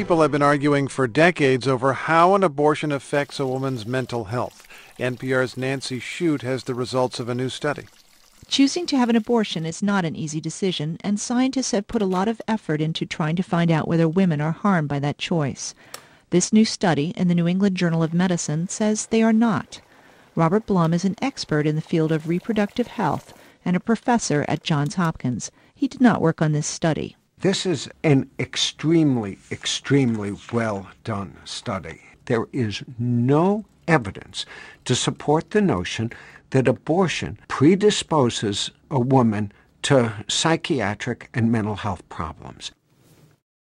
People have been arguing for decades over how an abortion affects a woman's mental health. NPR's Nancy Shute has the results of a new study. Choosing to have an abortion is not an easy decision, and scientists have put a lot of effort into trying to find out whether women are harmed by that choice. This new study in the New England Journal of Medicine says they are not. Robert Blum is an expert in the field of reproductive health and a professor at Johns Hopkins. He did not work on this study. This is an extremely, extremely well done study. There is no evidence to support the notion that abortion predisposes a woman to psychiatric and mental health problems.